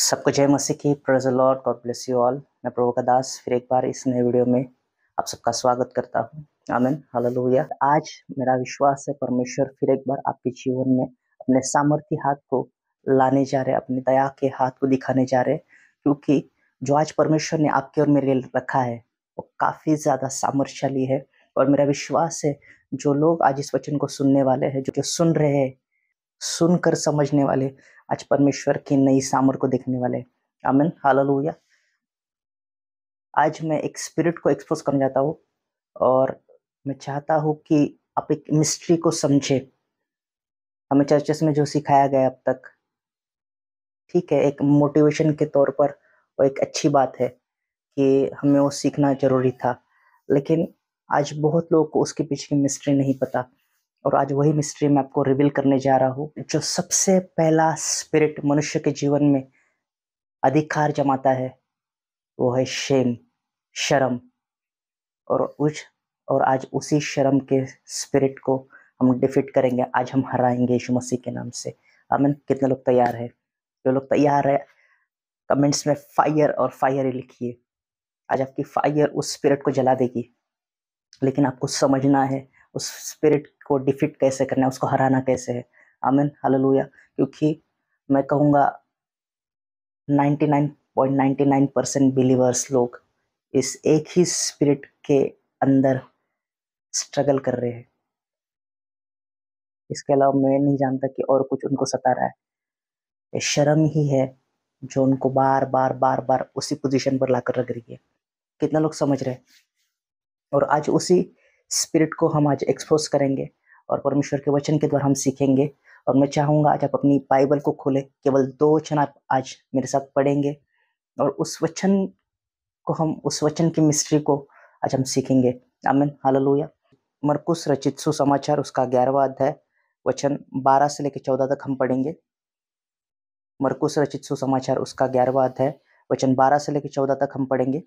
सबको जय मसीह की praise Lord God bless you all मैं प्रभु का दास फिर एक बार इस नए वीडियो में आप सबका स्वागत करता हूँ आमिन हालेलुया आज मेरा विश्वास है परमेश्वर फिर एक बार आपके जीवन में अपने सामर्थ्य हाथ को लाने जा रहे अपने दया के हाथ को दिखाने जा रहे क्योंकि जो आज परमेश्वर ने आपके और मेरे लिए रखा है वो काफ़ी ज़्यादा सामर्थ्यशाली है और मेरा विश्वास है जो लोग आज इस वचन को सुनने वाले हैं जो, जो सुन रहे हैं सुनकर समझने वाले आज परमेश्वर की नई सामर को देखने वाले आमिन हाल आज मैं एक स्पिरिट को एक्सपोज करना चाहता हूँ और मैं चाहता हूँ कि आप एक मिस्ट्री को समझे हमें चर्चेस में जो सिखाया गया अब तक ठीक है एक मोटिवेशन के तौर पर वो एक अच्छी बात है कि हमें वो सीखना जरूरी था लेकिन आज बहुत लोगों को उसके पीछे की मिस्ट्री नहीं पता और आज वही मिस्ट्री मैं आपको रिवील करने जा रहा हूँ जो सबसे पहला स्पिरिट मनुष्य के जीवन में अधिकार जमाता है वो है शेम शर्म और उस और आज उसी शर्म के स्पिरिट को हम डिफीट करेंगे आज हम हराएंगे यीशु मसीह के नाम से अमन कितने लोग तैयार है जो लोग तैयार है कमेंट्स में फायर और फायर ही लिखिए आज आपकी फायर उस स्पिरिट को जला देगी लेकिन आपको समझना है उस स्पिरिट को डिफिट कैसे करना है उसको हराना कैसे है आमिन हालेलुया क्योंकि मैं कहूँगा 99.99 परसेंट बिलीवर्स लोग इस एक ही स्पिरिट के अंदर स्ट्रगल कर रहे हैं इसके अलावा मैं नहीं जानता कि और कुछ उनको सता रहा है ये शर्म ही है जो उनको बार बार बार बार उसी पोजीशन पर लाकर रख रही है कितना लोग समझ रहे हैं और आज उसी स्पिरिट को हम आज एक्सपोज करेंगे और परमेश्वर के वचन के द्वारा हम सीखेंगे और मैं चाहूँगा आज आप अपनी बाइबल को खोलें केवल दो वचन आप आज मेरे साथ पढ़ेंगे और उस वचन को हम उस वचन की मिस्ट्री को आज हम सीखेंगे आमिन हालेलुया मरकुस रचित सुसमाचार उसका ग्यारहवा अध्याय वचन बारह से लेकर चौदह तक हम पढ़ेंगे मरकुस रचित सुसमाचार उसका ग्यारहवा अध्याय वचन बारह से लेकर चौदह तक हम पढ़ेंगे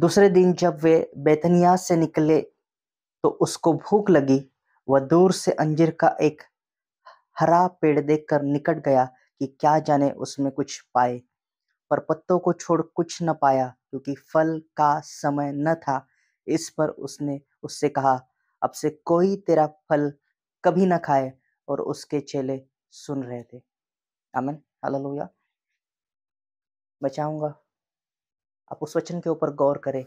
दूसरे दिन जब वे बेतनिया से निकले तो उसको भूख लगी वह दूर से अंजीर का एक हरा पेड़ देखकर निकट गया कि क्या जाने उसमें कुछ पाए पर पत्तों को छोड़ कुछ न पाया क्योंकि फल का समय न था इस पर उसने उससे कहा अब से कोई तेरा फल कभी न खाए और उसके चेले सुन रहे थे अमन हालेलुया बचाऊंगा आप उस वचन के ऊपर गौर करें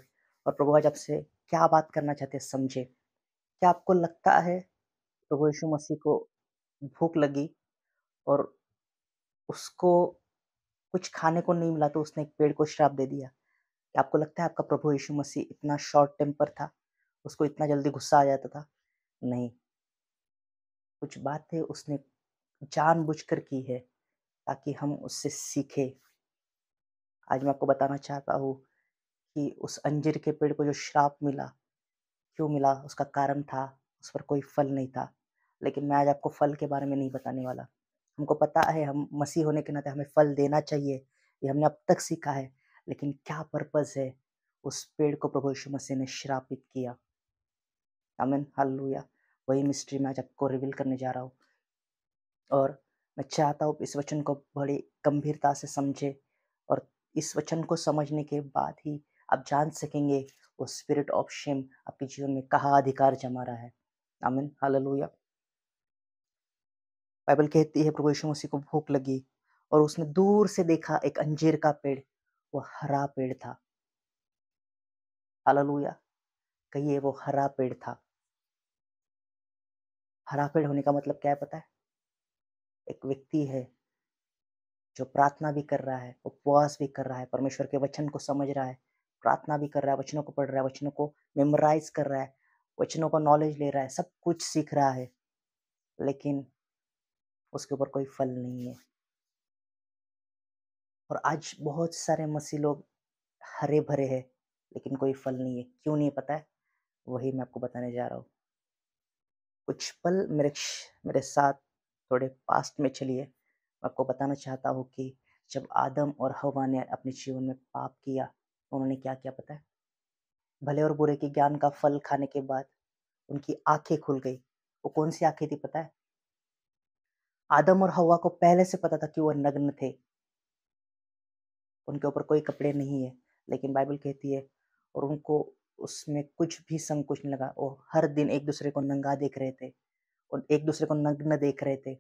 और प्रभु आज आपसे क्या बात करना चाहते हैं समझे क्या आपको लगता है प्रभु यीशु मसीह को भूख लगी और उसको कुछ खाने को नहीं मिला तो उसने एक पेड़ को श्राप दे दिया क्या आपको लगता है आपका प्रभु यीशु मसीह इतना शॉर्ट टेम्पर था उसको इतना जल्दी गुस्सा आ जाता था नहीं कुछ बातें उसने जानबूझकर की है ताकि हम उससे सीखें आज मैं आपको बताना चाहता हूँ कि उस अंजीर के पेड़ को जो श्राप मिला क्यों मिला उसका कारण था उस पर कोई फल नहीं था लेकिन मैं आज आपको फल के बारे में नहीं बताने वाला हमको पता है हम मसीह होने के नाते हमें फल देना चाहिए ये हमने अब तक सीखा है लेकिन क्या पर्पज़ है उस पेड़ को प्रभु यीशु मसीह ने श्रापित किया अमन हालेलुया वही मिस्ट्री मैं आज आपको रिवील करने जा रहा हूँ और मैं चाहता हूँ इस वचन को बड़ी गंभीरता से समझे और इस वचन को समझने के बाद ही आप जान सकेंगे वो स्पिरिट ऑफ शेम आपके जीवन में कहा अधिकार जमा रहा है आमिन हालेलुया बाइबल कहती है प्रभु यीशु मसीह को भूख लगी और उसने दूर से देखा एक अंजीर का पेड़ वो हरा पेड़ था हालेलुया कहिए वो हरा पेड़ था हरा पेड़ होने का मतलब क्या है पता है एक व्यक्ति है जो प्रार्थना भी कर रहा है उपवास भी कर रहा है परमेश्वर के वचन को समझ रहा है प्रार्थना भी कर रहा है वचनों को पढ़ रहा है वचनों को मेमोराइज कर रहा है वचनों का नॉलेज ले रहा है सब कुछ सीख रहा है लेकिन उसके ऊपर कोई फल नहीं है और आज बहुत सारे मसीह लोग हरे भरे हैं लेकिन कोई फल नहीं है क्यों नहीं पता है वही मैं आपको बताने जा रहा हूँ कुछ पल मेरे मेरे साथ थोड़े पास्ट में चलिए आपको बताना चाहता हूँ कि जब आदम और हवा ने अपने जीवन में पाप किया तो उन्होंने क्या क्या पता है भले और बुरे के ज्ञान का फल खाने के बाद उनकी आंखें खुल गई वो कौन सी आंखें थी पता है आदम और हवा को पहले से पता था कि वो नग्न थे उनके ऊपर कोई कपड़े नहीं है लेकिन बाइबल कहती है और उनको उसमें कुछ भी संकोच नहीं लगा वो हर दिन एक दूसरे को नंगा देख रहे थे और एक दूसरे को नग्न देख रहे थे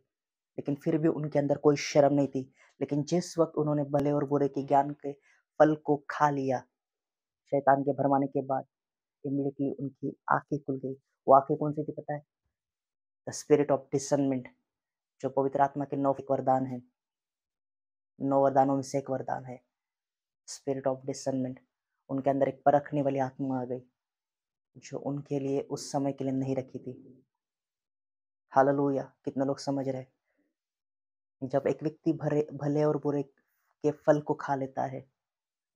लेकिन फिर भी उनके अंदर कोई शर्म नहीं थी लेकिन जिस वक्त उन्होंने भले और बुरे के ज्ञान के फल को खा लिया शैतान के भरमाने के बाद इमीडिएटली उनकी आंखें खुल गई वो आंखें कौन सी थी पता है द स्पिरिट ऑफ डिसनमेंट जो पवित्र आत्मा के नौ वरदान है नौ वरदानों में से एक वरदान है स्पिरिट ऑफ डिसनमेंट उनके अंदर एक परखने वाली आत्मा आ गई जो उनके लिए उस समय के लिए नहीं रखी थी हाल कितने लोग समझ रहे जब एक व्यक्ति भरे भले और बुरे के फल को खा लेता है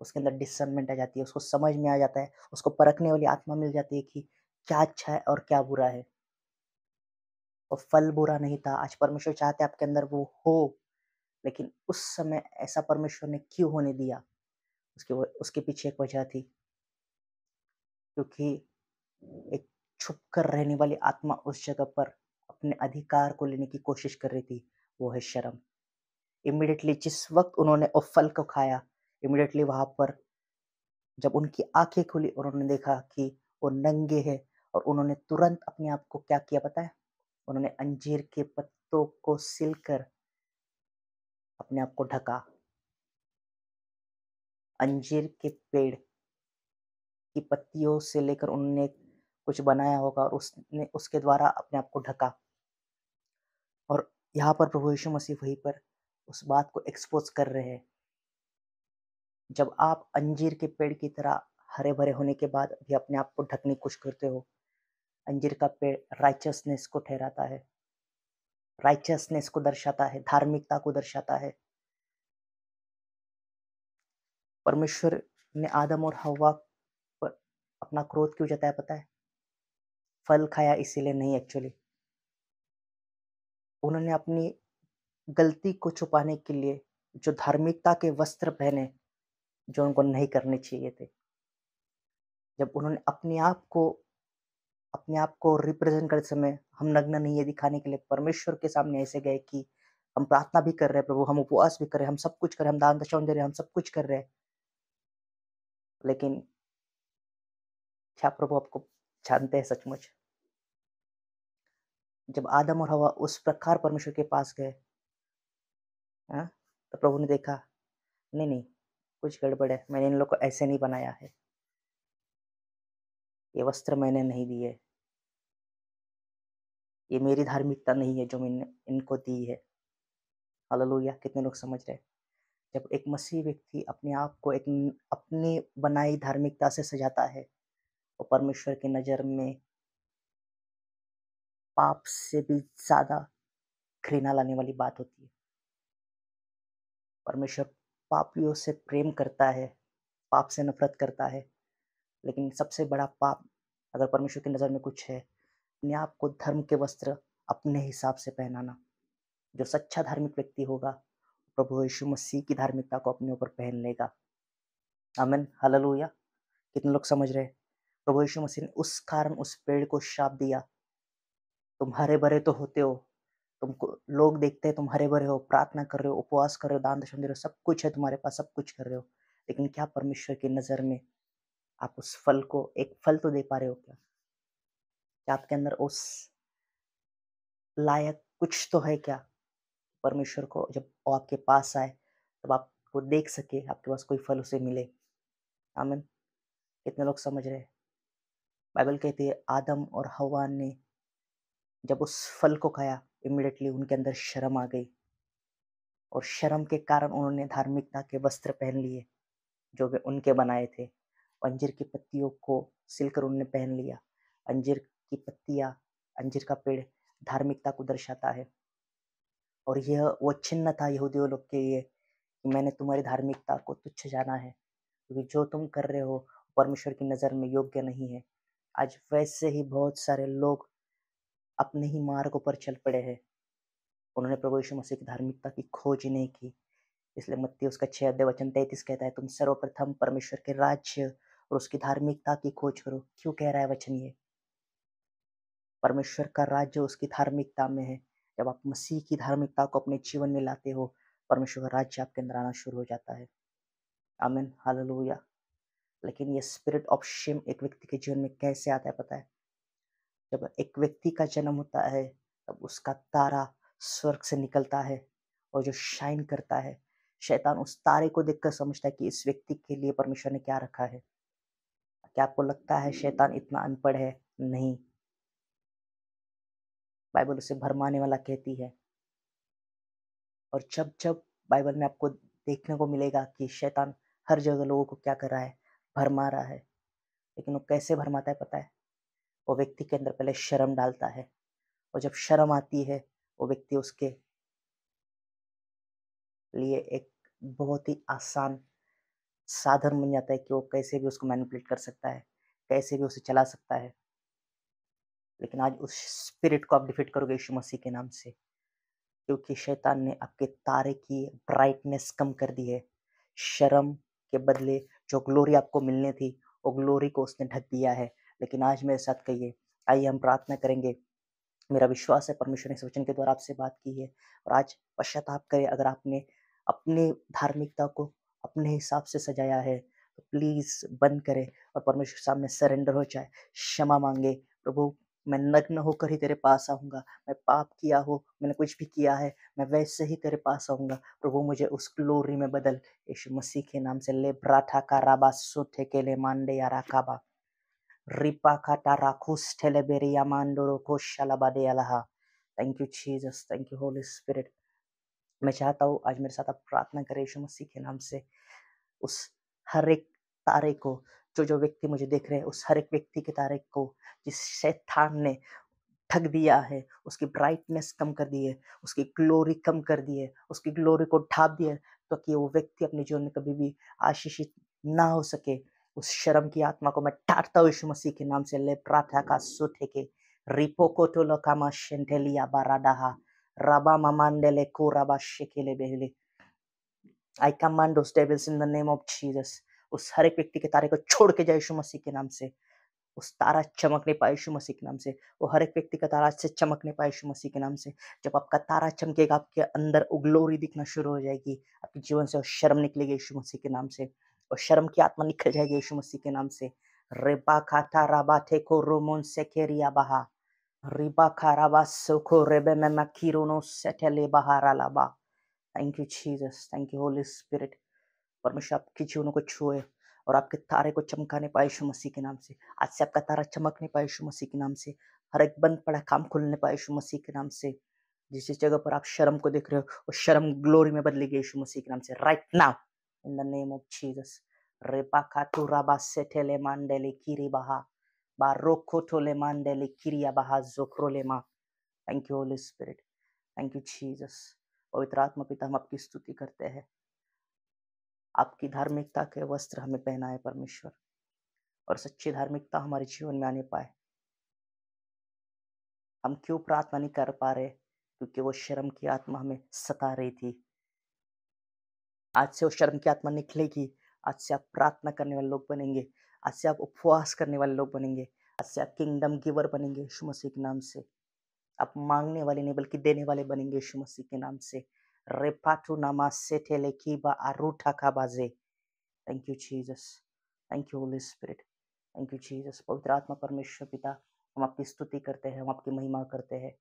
उसके अंदर डिसमेंट आ जाती है उसको समझ में आ जाता है उसको परखने वाली आत्मा मिल जाती है कि क्या अच्छा है और क्या बुरा है और फल बुरा नहीं था आज परमेश्वर चाहते आपके अंदर वो हो लेकिन उस समय ऐसा परमेश्वर ने क्यों होने दिया उसके उसके पीछे एक वजह थी क्योंकि एक छुप कर रहने वाली आत्मा उस जगह पर अपने अधिकार को लेने की कोशिश कर रही थी वो है शर्म इमिडिएटली जिस वक्त उन्होंने उस फल को खाया इमिडिएटली वहाँ पर जब उनकी आंखें खुली और उन्होंने देखा कि वो नंगे हैं और उन्होंने तुरंत अपने आप को क्या किया पता है उन्होंने अंजीर के पत्तों को सिलकर अपने आप को ढका अंजीर के पेड़ की पत्तियों से लेकर उन्होंने कुछ बनाया होगा और उसने उसके द्वारा अपने आप को ढका और यहाँ पर प्रभु यीशु मसीह वहीं पर उस बात को एक्सपोज कर रहे हैं जब आप अंजीर के पेड़ की तरह हरे भरे होने के बाद भी अपने आप को ढकने की कोशिश करते हो अंजीर का पेड़ राइचसनेस को ठहराता है राइचसनेस को दर्शाता है धार्मिकता को दर्शाता है परमेश्वर ने आदम और हवा पर अपना क्रोध क्यों जताया पता है फल खाया इसीलिए नहीं एक्चुअली उन्होंने अपनी गलती को छुपाने के लिए जो धार्मिकता के वस्त्र पहने जो उनको नहीं करने चाहिए थे जब उन्होंने अपने आप को अपने आप को रिप्रेजेंट करते समय हम नग्न नहीं है दिखाने के लिए परमेश्वर के सामने ऐसे गए कि हम प्रार्थना भी कर रहे हैं प्रभु हम उपवास भी कर रहे हैं हम सब कुछ कर रहे हैं हम दान दशाओं दे रहे हैं हम सब कुछ कर रहे हैं लेकिन क्या प्रभु आपको जानते हैं सचमुच जब आदम और हवा उस प्रकार परमेश्वर के पास गए हाँ, तो प्रभु ने देखा नहीं नहीं कुछ गड़बड़ है मैंने इन लोग को ऐसे नहीं बनाया है ये वस्त्र मैंने नहीं दिए ये मेरी धार्मिकता नहीं है जो मैंने इनको दी है हालेलुया कितने लोग समझ रहे जब एक मसीह व्यक्ति अपने आप को एक अपनी बनाई धार्मिकता से सजाता है वो परमेश्वर की नज़र में पाप से भी ज्यादा घृणा लाने वाली बात होती है परमेश्वर पापियों से प्रेम करता है पाप से नफरत करता है लेकिन सबसे बड़ा पाप अगर परमेश्वर की नज़र में कुछ है अपने आप को धर्म के वस्त्र अपने हिसाब से पहनाना जो सच्चा धार्मिक व्यक्ति होगा प्रभु यीशु मसीह की धार्मिकता को अपने ऊपर पहन लेगा अमन हललूया कितने लोग समझ रहे हैं प्रभु यीशु मसीह ने उस कारण उस पेड़ को श्राप दिया तुम हरे भरे तो होते हो तुमको लोग देखते हैं तुम हरे भरे हो प्रार्थना कर रहे हो उपवास कर रहे हो दान दशम दे रहे हो सब कुछ है तुम्हारे पास सब कुछ कर रहे हो लेकिन क्या परमेश्वर की नज़र में आप उस फल को एक फल तो दे पा रहे हो क्या क्या आपके अंदर उस लायक कुछ तो है क्या परमेश्वर को जब वो आपके पास आए तब आपको देख सके आपके पास कोई फल उसे मिले आमिन कितने लोग समझ रहे बाइबल कहती है आदम और हवा ने जब उस फल को खाया इमिडिएटली उनके अंदर शर्म आ गई और शर्म के कारण उन्होंने धार्मिकता के वस्त्र पहन लिए जो कि उनके बनाए थे अंजीर की पत्तियों को सिलकर उन्होंने पहन लिया अंजीर की पत्तियाँ अंजीर का पेड़ धार्मिकता को दर्शाता है और यह वो छिन्न था यहूदियों लोग के लिए कि मैंने तुम्हारी धार्मिकता को तुच्छ जाना है क्योंकि जो तुम कर रहे हो परमेश्वर की नज़र में योग्य नहीं है आज वैसे ही बहुत सारे लोग अपने ही मार्ग पर चल पड़े हैं उन्होंने प्रभु यीशु मसीह की धार्मिकता की खोज नहीं की इसलिए मत्ती उसका छह अध्याय वचन तैतीस कहता है तुम सर्वप्रथम परमेश्वर के राज्य और उसकी धार्मिकता की खोज करो क्यों कह रहा है वचन ये परमेश्वर का राज्य उसकी धार्मिकता में है जब आप मसीह की धार्मिकता को अपने जीवन में लाते हो परमेश्वर का राज्य आपके अंदर आना शुरू हो जाता है आमिन हालेलुया लेकिन ये स्पिरिट ऑफ शेम एक व्यक्ति के जीवन में कैसे आता है पता है जब एक व्यक्ति का जन्म होता है तब उसका तारा स्वर्ग से निकलता है और जो शाइन करता है शैतान उस तारे को देखकर समझता है कि इस व्यक्ति के लिए परमेश्वर ने क्या रखा है क्या आपको लगता है शैतान इतना अनपढ़ है नहीं बाइबल उसे भरमाने वाला कहती है और जब जब बाइबल में आपको देखने को मिलेगा कि शैतान हर जगह लोगों को क्या कर रहा है भरमा रहा है लेकिन वो कैसे भरमाता है पता है वो व्यक्ति के अंदर पहले शर्म डालता है और जब शर्म आती है वो व्यक्ति उसके लिए एक बहुत ही आसान साधन बन जाता है कि वो कैसे भी उसको मैनिपुलेट कर सकता है कैसे भी उसे चला सकता है लेकिन आज उस स्पिरिट को आप डिफीट करोगे यीशु मसीह के नाम से क्योंकि शैतान ने आपके तारे की ब्राइटनेस कम कर दी है शर्म के बदले जो ग्लोरी आपको मिलने थी वो ग्लोरी को उसने ढक दिया है लेकिन आज मेरे साथ कहिए आइए हम प्रार्थना करेंगे मेरा विश्वास है परमेश्वर ने इस वचन के द्वारा आपसे बात की है और आज पश्चाताप करें अगर आपने अपने धार्मिकता को अपने हिसाब से सजाया है तो प्लीज़ बंद करें और परमेश्वर सामने सरेंडर हो जाए क्षमा मांगे प्रभु मैं नग्न होकर ही तेरे पास आऊँगा मैं पाप किया हो मैंने कुछ भी किया है मैं वैसे ही तेरे पास आऊँगा प्रभु मुझे उस ग्लोरी में बदल यीशु मसीह के नाम से ले ब्राठा का राबा सोथे के ले मांडे या राकाबा Thank you Jesus, thank you Holy Spirit. मैं चाहता हूँ आज मेरे साथ आप प्रार्थना करें यीशु मसीह के नाम से उस हर एक तारे को जो जो व्यक्ति मुझे देख रहे हैं उस हर एक व्यक्ति के तारे को जिस शैतान ने ठग दिया है उसकी ब्राइटनेस कम कर दी है उसकी ग्लोरी कम कर दी है उसकी ग्लोरी को ढाप दिया है ताकि वो व्यक्ति अपने जीवन में कभी भी आशीषित ना हो सके उस शर्म की आत्मा को मैं टारता हूँ यीशु मसीह के नाम से ले प्रार्थना का सुथे के रिपो को तो लकामा शेंटेलिया बाराडाहा राबा मामांडेले को राबा शेकेले बेहले I command those devils in the name of Jesus. उस हर एक व्यक्ति के तारे को छोड़ के जाए यीशु मसीह के नाम से उस तारा चमकने पाए यीशु मसीह के नाम से वो हर एक व्यक्ति का तारा से चमकने पाए यीशु मसीह के नाम से जब आपका तारा चमकेगा आपके अंदर उग्लोरी दिखना शुरू हो जाएगी आपके जीवन से और शर्म निकलेगी यीशु मसीह के नाम से और शर्म की आत्मा निकल जाएगी यीशु मसीह के नाम से रेबा खाता राबा थे को रोमोन से खेरिया बहा रिबा खा राबा सोखो रेबे में मकीरोनो सेटले बहारा लाबा thank you Jesus thank you Holy Spirit परमेश्वर आपके जीवनों को छुए और आपके तारे को चमकाने पाए यीशु मसीह के नाम से आज से आपका तारा चमकने पाए यीशु मसीह के नाम से हर एक बंद पड़ा काम खुलने पाए यीशु मसीह के नाम से जिस जगह पर आप शर्म को देख रहे हो उस शर्म ग्लोरी में बदलेगी यीशु मसीह के नाम से right now in the name of Jesus. Repakatura basetele mandele kiribaha. Barokotole mandele kiriabaha zokrolema. Thank you, Holy Spirit. Thank you Jesus पवित्र आत्मा पिता हम आपकी स्तुति करते हैं आपकी धार्मिकता के वस्त्र हमें पहनाए परमेश्वर और सच्ची धार्मिकता हमारे जीवन में आने पाए हम क्यों प्रार्थना नहीं कर पा रहे क्योंकि वो शर्म की आत्मा हमें सता रही थी आज से वो शर्म की आत्मा निकलेगी आज से आप प्रार्थना करने वाले लोग बनेंगे आज से आप उपवास करने वाले लोग बनेंगे आज से आप किंगडम गिवर बनेंगे यीशु मसीह के नाम से आप मांगने वाले नहीं बल्कि देने वाले बनेंगे यीशु मसीह के नाम से रेपाटू नामा से थे की बा आरूठा का बाजे thank you Jesus thank you Holy Spirit thank you Jesus पवित्र आत्मा परमेश्वर पिता हम आपकी स्तुति करते हैं हम आपकी महिमा करते हैं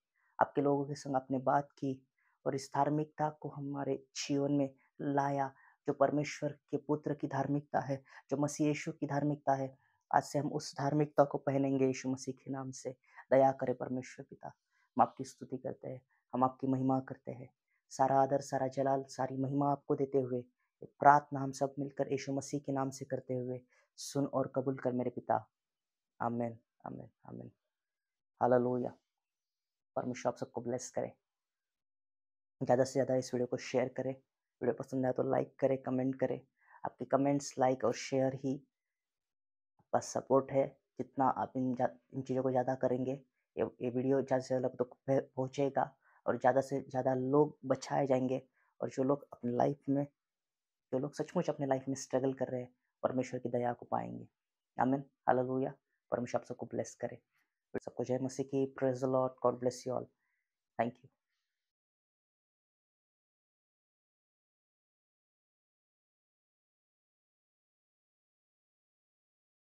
आपके लोगों के संग आपने बात की और इस धार्मिकता को हमारे जीवन में लाया जो परमेश्वर के पुत्र की धार्मिकता है जो मसीह यीशु की धार्मिकता है आज से हम उस धार्मिकता को पहनेंगे यीशु मसीह के नाम से दया करे परमेश्वर पिता हम आपकी स्तुति करते हैं हम आपकी महिमा करते हैं सारा आदर सारा जलाल सारी महिमा आपको देते हुए प्रार्थना हम सब मिलकर यीशु मसीह के नाम से करते हुए सुन और कबूल कर मेरे पिता आमेन आमेन आमेन हालेलुया परमेश्वर आप सबको ब्लेस करें ज़्यादा से ज़्यादा इस वीडियो को शेयर करें वीडियो पसंद आया तो लाइक करें कमेंट करें आपके कमेंट्स लाइक और शेयर ही आपका सपोर्ट है जितना आप इन इन चीज़ों को ज़्यादा करेंगे ये ये वीडियो ज़्यादा से ज़्यादा तक तो पहुँचेगा और ज़्यादा से ज़्यादा लोग बचाए जाएंगे और जो लोग अपनी लाइफ में जो लोग सचमुच अपने लाइफ में स्ट्रगल कर रहे हैं परमेश्वर की दया को पाएंगे आमिन हालेलुया परमेश्वर आप सबको ब्लेस करे सबको जय मसीह की praise Lord God bless you all thank you